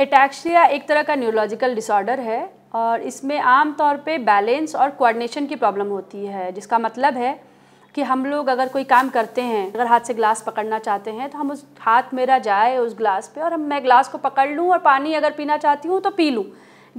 ataxia एक तरह का न्यूरोलॉजिकल डिसऑर्डर है और इसमें आम तौर पे बैलेंस और कोऑर्डिनेशन की प्रॉब्लम होती है जिसका मतलब है कि हम लोग अगर कोई काम करते हैं अगर हाथ से ग्लास पकड़ना चाहते हैं तो हम उस हाथ मेरा जाए उस ग्लास पे और हम मैं ग्लास को पकड़ लूँ और पानी अगर पीना चाहती हूँ तो पी लूँ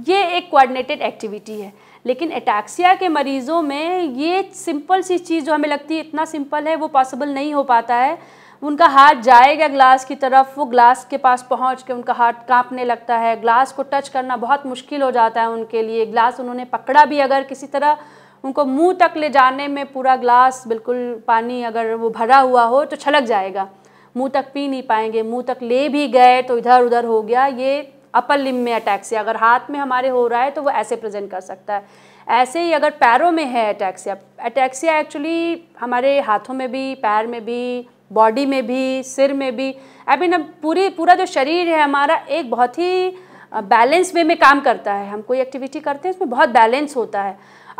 ये एक कोऑर्डिनेटेड एक्टिविटी है लेकिन एटैक्सिया के मरीज़ों में ये सिंपल सी चीज़ जो हमें लगती है इतना सिंपल है वो पॉसिबल नहीं हो पाता है उनका हाथ जाएगा ग्लास की तरफ वो ग्लास के पास पहुंच के उनका हाथ कांपने लगता है ग्लास को टच करना बहुत मुश्किल हो जाता है उनके लिए ग्लास उन्होंने पकड़ा भी अगर किसी तरह उनको मुंह तक ले जाने में पूरा ग्लास बिल्कुल पानी अगर वो भरा हुआ हो तो छलक जाएगा मुंह तक पी नहीं पाएंगे मुंह तक ले भी गए तो इधर उधर हो गया ये अपर लिम में अटैक्सिया अगर हाथ में हमारे हो रहा है तो वो ऐसे प्रेजेंट कर सकता है ऐसे ही अगर पैरों में है अटैक्सिया अटैक्सिया एक्चुअली हमारे हाथों में भी पैर में भी बॉडी में भी सिर में भी आई मीन अब पूरी पूरा जो शरीर है हमारा एक बहुत ही बैलेंस वे में काम करता है हम कोई एक्टिविटी करते हैं उसमें बहुत बैलेंस होता है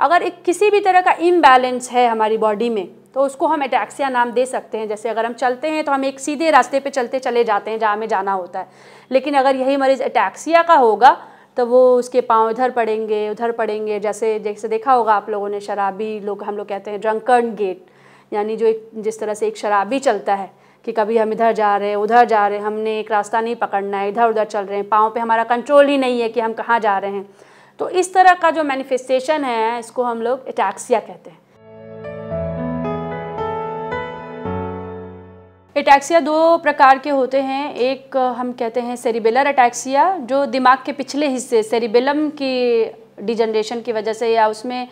अगर एक किसी भी तरह का इम्बैलेंस है हमारी बॉडी में तो उसको हम एटैक्सिया नाम दे सकते हैं जैसे अगर हम चलते हैं तो हम एक सीधे रास्ते पे चलते चले जाते हैं जहाँ हमें जाना होता है लेकिन अगर यही मरीज़ एटैक्सिया का होगा तो वो उसके पाँव इधर पड़ेंगे उधर पड़ेंगे जैसे जैसे देखा होगा आप लोगों ने शराबी लोग हम लोग कहते हैं ड्रंकर्न गेट यानी जो एक जिस तरह से एक शराबी चलता है कि कभी हम इधर जा रहे हैं उधर जा रहे हैं हमने एक रास्ता नहीं पकड़ना है इधर उधर चल रहे हैं पाँव पे हमारा कंट्रोल ही नहीं है कि हम कहाँ जा रहे हैं तो इस तरह का जो मैनिफेस्टेशन है इसको हम लोग एटैक्सिया कहते हैं एटैक्सिया दो प्रकार के होते हैं एक हम कहते हैं सेरिबेलर अटैक्सिया जो दिमाग के पिछले हिस्से सेरिबेलम की डिजनरेशन की वजह से या उसमें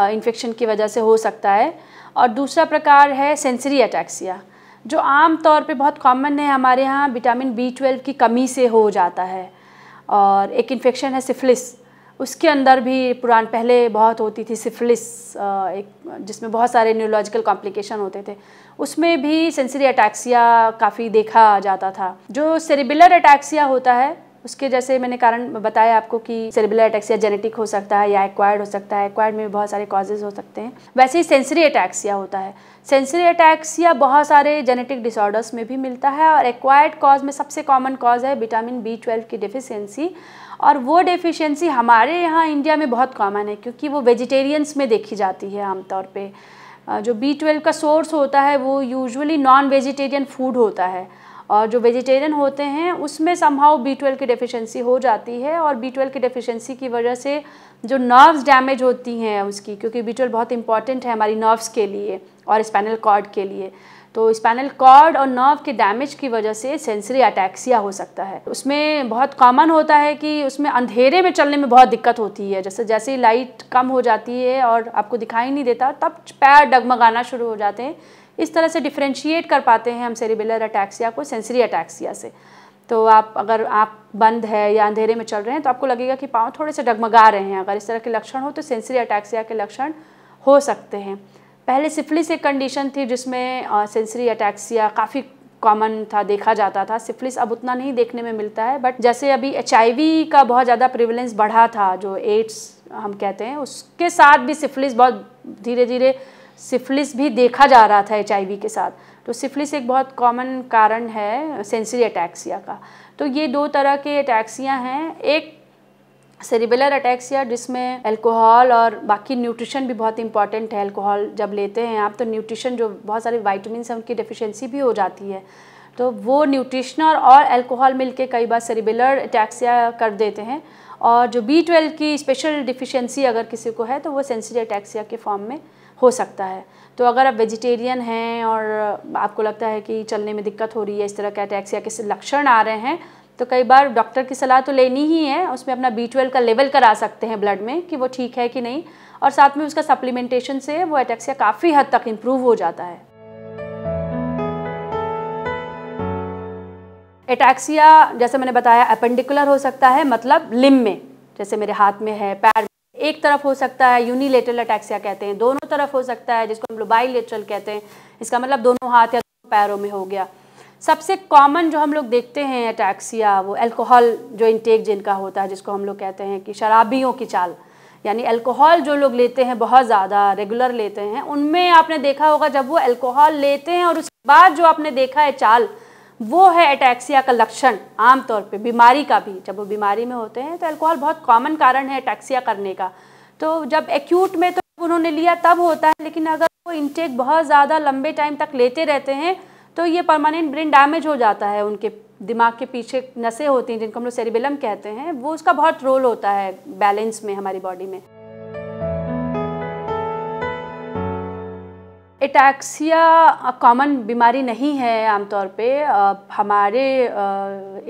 इन्फेक्शन की वजह से हो सकता है और दूसरा प्रकार है सेंसरी अटैक्सिया जो आम तौर पे बहुत कॉमन है हमारे यहाँ विटामिन बी ट्वेल्व की कमी से हो जाता है और एक इन्फेक्शन है सिफिलिस उसके अंदर भी पुरान पहले बहुत होती थी सिफिलिस एक जिसमें बहुत सारे न्यूरोलॉजिकल कॉम्प्लिकेशन होते थे उसमें भी सेंसरी अटैक्सिया काफ़ी देखा जाता था जो सेरिबिलर अटैक्सिया होता है उसके जैसे मैंने कारण बताया आपको कि सेरेबुलर अटैक्सिया जेनेटिक हो सकता है या एक्वायर्ड हो सकता है एक्वायर्ड में भी बहुत सारे कॉजेज हो सकते हैं वैसे ही सेंसरी अटैक्सिया होता है सेंसरी अटैक्सिया बहुत सारे जेनेटिक डिसऑर्डर्स में भी मिलता है और एक्वायर्ड कॉज में सबसे कॉमन कॉज है विटामिन बी ट्वेल्व की डिफिशेंसी और वो डेफिशिएंसी हमारे यहाँ इंडिया में बहुत कॉमन है क्योंकि वो वेजिटेरियंस में देखी जाती है आमतौर पर जो बी ट्वेल्व का सोर्स होता है वो यूजुअली नॉन वेजिटेरियन फूड होता है और जो वेजिटेरियन होते हैं उसमें संभाव बी ट्वेल्व की डेफिशिएंसी हो जाती है और बी ट्वेल्व की डेफिशिएंसी की वजह से जो नर्व्स डैमेज होती हैं उसकी क्योंकि बी ट्वेल्व बहुत इंपॉर्टेंट है हमारी नर्व्स के लिए और स्पाइनल कॉर्ड के लिए तो स्पाइनल कॉर्ड और नर्व के डैमेज की वजह से सेंसरी अटैक्सिया हो सकता है उसमें बहुत कॉमन होता है कि उसमें अंधेरे में चलने में बहुत दिक्कत होती है जैसे जैसे लाइट कम हो जाती है और आपको दिखाई नहीं देता तब पैर डगमगाना शुरू हो जाते हैं इस तरह से डिफ्रेंशिएट कर पाते हैं हम सेरिबेलर अटैक्सिया को सेंसरी अटैक्सिया से तो आप अगर आप बंद है या अंधेरे में चल रहे हैं तो आपको लगेगा कि पाँव थोड़े से डगमगा रहे हैं अगर इस तरह के लक्षण हो तो सेंसरी अटैक्सिया के लक्षण हो सकते हैं पहले सिफलिस एक कंडीशन थी जिसमें सेंसरी अटैक्सिया काफ़ी कॉमन था देखा जाता था सिफलिस अब उतना नहीं देखने में मिलता है बट जैसे अभी एच का बहुत ज़्यादा प्रिवलेंस बढ़ा था जो एड्स हम कहते हैं उसके साथ भी सिफलिस बहुत धीरे धीरे सिफिलिस भी देखा जा रहा था एच के साथ तो सिफिलिस एक बहुत कॉमन कारण है सेंसरी अटैक्सिया का तो ये दो तरह के अटैक्सियाँ हैं एक सेरिबुलर अटैक्सिया जिसमें अल्कोहल और बाकी न्यूट्रिशन भी बहुत इंपॉर्टेंट है अल्कोहल जब लेते हैं आप तो न्यूट्रिशन जो बहुत सारे वाइटमिन हैं उनकी डिफिशेंसी भी हो जाती है तो वो न्यूट्रिशनर और अल्कोहल मिलके कई बार सेरिबेलर अटैक्सिया कर देते हैं और जो बी ट्वेल्व की स्पेशल डिफिशेंसी अगर किसी को है तो वो सेंसरी अटैक्सिया के फॉर्म में हो सकता है तो अगर आप वेजिटेरियन हैं और आपको लगता है कि चलने में दिक्कत हो रही है इस तरह के अटैक्स या किसी लक्षण आ रहे हैं तो कई बार डॉक्टर की सलाह तो लेनी ही है उसमें अपना बी ट्वेल्व का लेवल करा सकते हैं ब्लड में कि वो ठीक है कि नहीं और साथ में उसका सप्लीमेंटेशन से वो अटैक्सिया काफ़ी हद तक इम्प्रूव हो जाता है एटैक्सिया जैसे मैंने बताया अपेंडिकुलर हो सकता है मतलब लिम में जैसे मेरे हाथ में है पैर एक तरफ हो सकता है यूनिलेटरल अटैक्सिया कहते हैं दोनों तरफ हो सकता है जिसको हम लोग बाईलेटरल कहते हैं इसका मतलब दोनों हाथ या दोनों पैरों में हो गया सबसे कॉमन जो हम लोग देखते हैं अटैक्सिया वो अल्कोहल जो इनटेक जिनका होता है जिसको हम लोग कहते हैं कि शराबियों की चाल यानी अल्कोहल जो लोग लेते हैं बहुत ज़्यादा रेगुलर लेते हैं उनमें आपने देखा होगा जब वो अल्कोहल लेते हैं और उसके बाद जो आपने देखा है चाल वो है अटैक्सिया का लक्षण आमतौर पे बीमारी का भी जब वो बीमारी में होते हैं तो अल्कोहल बहुत कॉमन कारण है अटैक्सिया करने का तो जब एक्यूट में तो उन्होंने लिया तब होता है लेकिन अगर वो इनटेक बहुत ज़्यादा लंबे टाइम तक लेते रहते हैं तो ये परमानेंट ब्रेन डैमेज हो जाता है उनके दिमाग के पीछे नशे होती हैं जिनको हम लोग सेरिबिलम कहते हैं वो उसका बहुत रोल होता है बैलेंस में हमारी बॉडी में एटैक्सिया कॉमन बीमारी नहीं है आमतौर पे आ, हमारे आ,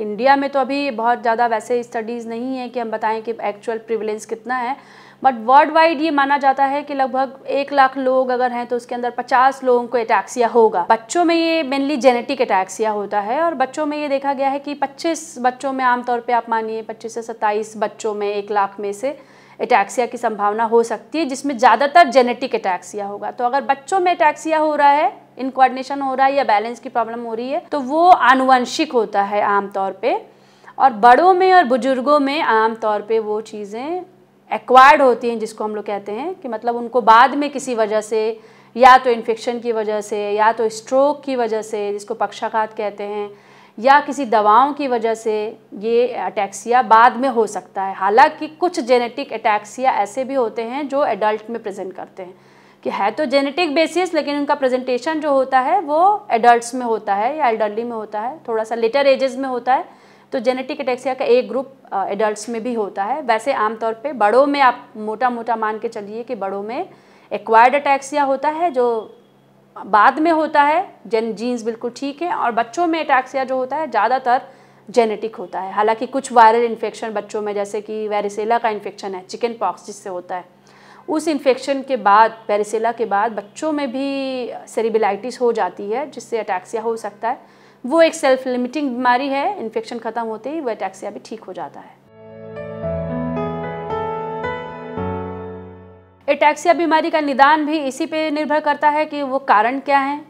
इंडिया में तो अभी बहुत ज़्यादा वैसे स्टडीज़ नहीं है कि हम बताएं कि एक्चुअल प्रिविलेंस कितना है बट वर्ल्ड वाइड ये माना जाता है कि लगभग एक लाख लोग अगर हैं तो उसके अंदर पचास लोगों को अटैक्सिया होगा बच्चों में ये मेनली जेनेटिक अटैक्सिया होता है और बच्चों में ये देखा गया है कि पच्चीस बच्चों में आमतौर पर आप मानिए पच्चीस से सत्ताईस बच्चों में एक लाख में से अटैक्सिया की संभावना हो सकती है जिसमें ज़्यादातर जेनेटिक अटैक्सिया होगा तो अगर बच्चों में अटैक्सिया हो रहा है इनकोऑर्डिनेशन हो रहा है या बैलेंस की प्रॉब्लम हो रही है तो वो आनुवंशिक होता है आमतौर पर और बड़ों में और बुजुर्गों में आमतौर पे वो चीज़ें एक्वायर्ड होती हैं जिसको हम लोग कहते हैं कि मतलब उनको बाद में किसी वजह से या तो इन्फेक्शन की वजह से या तो स्ट्रोक की वजह से जिसको पक्षाघात कहते हैं या किसी दवाओं की वजह से ये अटैक्सिया बाद में हो सकता है हालांकि कुछ जेनेटिक अटैक्सिया ऐसे भी होते हैं जो एडल्ट में प्रेजेंट करते हैं कि है तो जेनेटिक बेसिस लेकिन उनका प्रेजेंटेशन जो होता है वो एडल्ट्स में होता है या एल्डरली में होता है थोड़ा सा लेटर एजेस में होता है तो जेनेटिक अटैक्सिया का एक ग्रुप एडल्ट्स में भी होता है वैसे आमतौर पे बड़ों में आप मोटा मोटा मान के चलिए कि बड़ों में एक्वायर्ड अटैक्सिया होता है जो बाद में होता है जेन जीन्स बिल्कुल ठीक है और बच्चों में अटैक्सिया जो होता है ज़्यादातर जेनेटिक होता है हालांकि कुछ वायरल इन्फेक्शन बच्चों में जैसे कि वेरिसेला का इन्फेक्शन है चिकन पॉक्स जिससे होता है उस इन्फेक्शन के बाद पेरिसेला के बाद बच्चों में भी सेरिबिलाइटिस हो जाती है जिससे अटैक्सिया हो सकता है वो एक सेल्फ लिमिटिंग बीमारी है इन्फेक्शन ख़त्म होते ही वह टैक्सिया भी ठीक हो जाता है एटैक्सिया बीमारी का निदान भी इसी पे निर्भर करता है कि वो कारण क्या है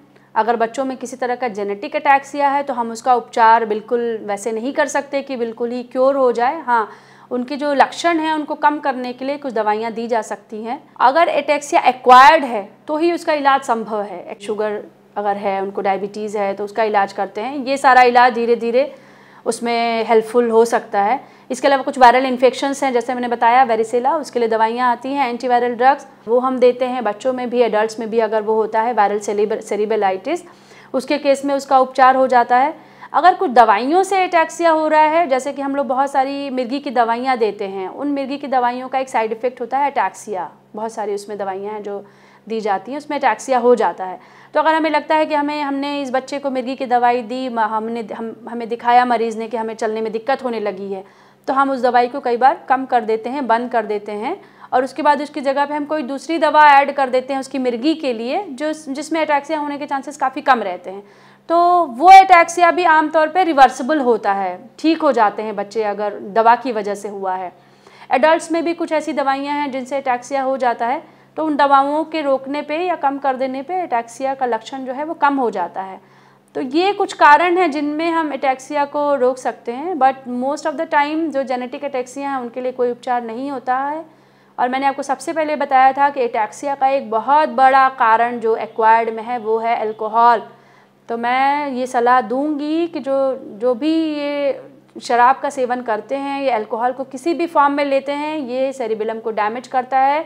अगर बच्चों में किसी तरह का जेनेटिक अटैक्सिया है तो हम उसका उपचार बिल्कुल वैसे नहीं कर सकते कि बिल्कुल ही क्योर हो जाए हाँ उनके जो लक्षण हैं उनको कम करने के लिए कुछ दवाइयाँ दी जा सकती हैं अगर एटैक्सिया एक्वायर्ड है तो ही उसका इलाज संभव है शुगर अगर है उनको डायबिटीज़ है तो उसका इलाज करते हैं ये सारा इलाज धीरे धीरे उसमें हेल्पफुल हो सकता है इसके अलावा कुछ वायरल इन्फेक्शन हैं जैसे मैंने बताया वेरिसेला उसके लिए दवाइयाँ आती हैं एंटीवायरल ड्रग्स वो हम देते हैं बच्चों में भी एडल्ट में भी अगर वो होता है वायरल सेरिबेलाइटिस उसके केस में उसका उपचार हो जाता है अगर कुछ दवाइयों से अटैक्सिया हो रहा है जैसे कि हम लोग बहुत सारी मिर्गी की दवाइयाँ देते हैं उन मिर्गी की दवाइयों का एक साइड इफ़ेक्ट होता है अटैक्सिया बहुत सारी उसमें दवाइयाँ हैं जो दी जाती हैं उसमें अटैक्सिया हो जाता है तो अगर हमें लगता है कि हमें हमने इस बच्चे को मिर्गी की दवाई दी हमने हम हमें दिखाया मरीज़ ने कि हमें चलने में दिक्कत होने लगी है तो हम उस दवाई को कई बार कम कर देते हैं बंद कर देते हैं और उसके बाद उसकी जगह पे हम कोई दूसरी दवा ऐड कर देते हैं उसकी मिर्गी के लिए जो जिसमें अटैक्सिया होने के चांसेस काफ़ी कम रहते हैं तो वो अटैक्सिया भी आमतौर पर रिवर्सिबल होता है ठीक हो जाते हैं बच्चे अगर दवा की वजह से हुआ है एडल्ट्स में भी कुछ ऐसी दवाइयाँ हैं जिनसे अटैक्सिया हो जाता है तो उन दवाओं के रोकने पे या कम कर देने पे एटैक्सिया का लक्षण जो है वो कम हो जाता है तो ये कुछ कारण हैं जिनमें हम एटैक्सिया को रोक सकते हैं but most of the time जो जेनेटिक अटैक्सिया हैं उनके लिए कोई उपचार नहीं होता है और मैंने आपको सबसे पहले बताया था कि एटैक्सिया का एक बहुत बड़ा कारण जो एक्वायर्ड में है वो है अल्कोहल तो मैं ये सलाह दूंगी कि जो जो भी ये शराब का सेवन करते हैं या अल्कोहल को किसी भी फॉर्म में लेते हैं ये सेरिबिलम को डैमेज करता है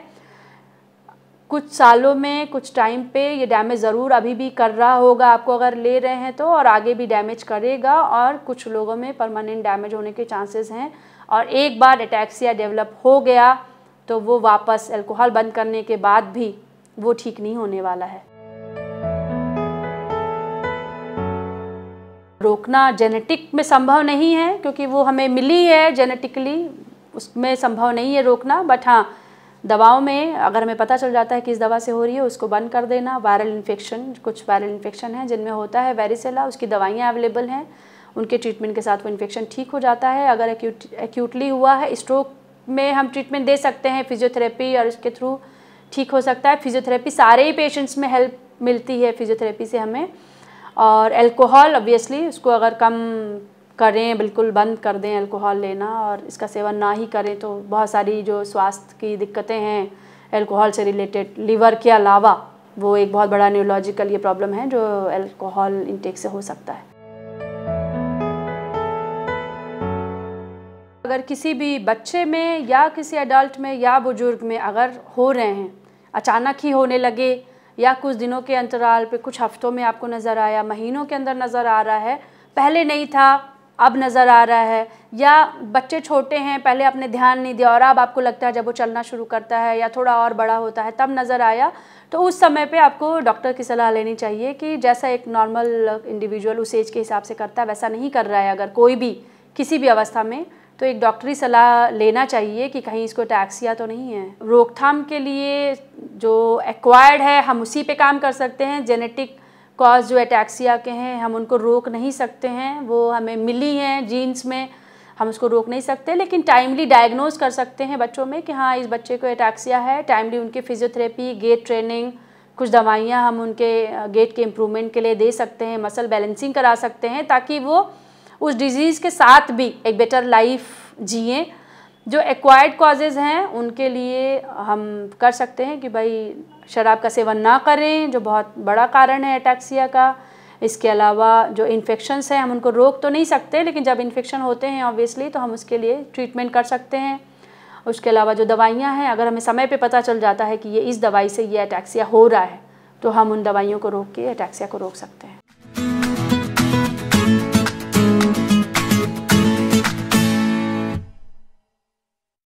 कुछ सालों में कुछ टाइम पे ये डैमेज ज़रूर अभी भी कर रहा होगा आपको अगर ले रहे हैं तो और आगे भी डैमेज करेगा और कुछ लोगों में परमानेंट डैमेज होने के चांसेस हैं और एक बार अटैक्सिया डेवलप हो गया तो वो वापस अल्कोहल बंद करने के बाद भी वो ठीक नहीं होने वाला है रोकना जेनेटिक में संभव नहीं है क्योंकि वो हमें मिली है जेनेटिकली उसमें संभव नहीं है रोकना बट हाँ दवाओं में अगर हमें पता चल जाता है किस दवा से हो रही है उसको बंद कर देना वायरल इन्फेक्शन कुछ वायरल इन्फेक्शन है जिनमें होता है वेरिसेला उसकी दवाइयाँ अवेलेबल हैं उनके ट्रीटमेंट के साथ वो इन्फेक्शन ठीक हो जाता है अगर एक्यूटली हुआ है स्ट्रोक में हम ट्रीटमेंट दे सकते हैं फिजियोथेरेपी और इसके थ्रू ठीक हो सकता है फिजियोथेरेपी सारे ही पेशेंट्स में हेल्प मिलती है फिजियोथेरेपी से हमें और एल्कोहल ऑब्वियसली उसको अगर कम करें बिल्कुल बंद कर दें अल्कोहल लेना और इसका सेवन ना ही करें तो बहुत सारी जो स्वास्थ्य की दिक्कतें हैं अल्कोहल से रिलेटेड लीवर के अलावा वो एक बहुत बड़ा न्यूरोलॉजिकल ये प्रॉब्लम है जो अल्कोहल इनटेक से हो सकता है अगर किसी भी बच्चे में या किसी एडल्ट में या बुजुर्ग में अगर हो रहे हैं अचानक ही होने लगे या कुछ दिनों के अंतराल पे कुछ हफ्तों में आपको नज़र आया महीनों के अंदर नज़र आ रहा है पहले नहीं था अब नज़र आ रहा है या बच्चे छोटे हैं पहले आपने ध्यान नहीं दिया और अब आपको लगता है जब वो चलना शुरू करता है या थोड़ा और बड़ा होता है तब नज़र आया तो उस समय पे आपको डॉक्टर की सलाह लेनी चाहिए कि जैसा एक नॉर्मल इंडिविजुअल उस एज के हिसाब से करता है वैसा नहीं कर रहा है अगर कोई भी किसी भी अवस्था में तो एक डॉक्टरी सलाह लेना चाहिए कि कहीं इसको टैक्सिया तो नहीं है रोकथाम के लिए जो एक्वायर्ड है हम उसी पर काम कर सकते हैं जेनेटिक कॉज जो एटैक्सिया के हैं हम उनको रोक नहीं सकते हैं वो हमें मिली हैं जीन्स में हम उसको रोक नहीं सकते लेकिन टाइमली डायग्नोज कर सकते हैं बच्चों में कि हाँ इस बच्चे को अटैक्सिया है टाइमली उनके फिजियोथेरेपी गेट ट्रेनिंग कुछ दवाइयाँ हम उनके गेट के इम्प्रूवमेंट के लिए दे सकते हैं मसल बैलेंसिंग करा सकते हैं ताकि वो उस डिज़ीज़ के साथ भी एक बेटर लाइफ जिए जो एक्वायर्ड कॉजेज़ हैं उनके लिए हम कर सकते हैं कि भाई शराब का सेवन ना करें जो बहुत बड़ा कारण है अटैक्सिया का इसके अलावा जो इन्फेक्शंस हैं हम उनको रोक तो नहीं सकते लेकिन जब इन्फेक्शन होते हैं ऑब्वियसली तो हम उसके लिए ट्रीटमेंट कर सकते हैं उसके अलावा जो दवाइयाँ हैं अगर हमें समय पर पता चल जाता है कि ये इस दवाई से ये अटैक्सिया हो रहा है तो हम उन दवाइयों को रोक के अटैक्सिया को रोक सकते हैं